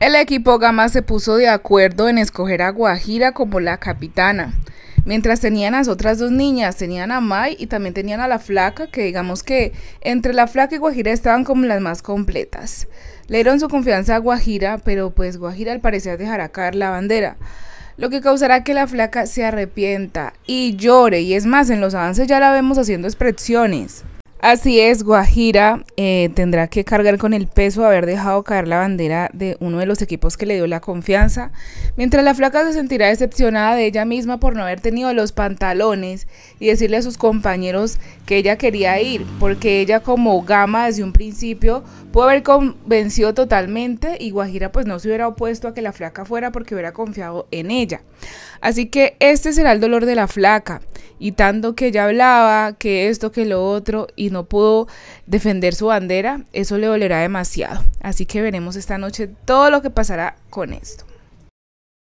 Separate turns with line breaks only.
El equipo Gama se puso de acuerdo en escoger a Guajira como la capitana. Mientras tenían a las otras dos niñas, tenían a Mai y también tenían a la flaca, que digamos que entre la flaca y Guajira estaban como las más completas. Le dieron su confianza a Guajira, pero pues Guajira al parecer dejará caer la bandera lo que causará que la flaca se arrepienta y llore, y es más, en los avances ya la vemos haciendo expresiones. Así es, Guajira eh, tendrá que cargar con el peso de haber dejado caer la bandera de uno de los equipos que le dio la confianza, mientras la flaca se sentirá decepcionada de ella misma por no haber tenido los pantalones y decirle a sus compañeros que ella quería ir, porque ella como gama desde un principio pudo haber convencido totalmente y Guajira pues no se hubiera opuesto a que la flaca fuera porque hubiera confiado en ella. Así que este será el dolor de la flaca y tanto que ella hablaba, que esto, que lo otro, y no pudo defender su bandera, eso le dolerá demasiado. Así que veremos esta noche todo lo que pasará con esto.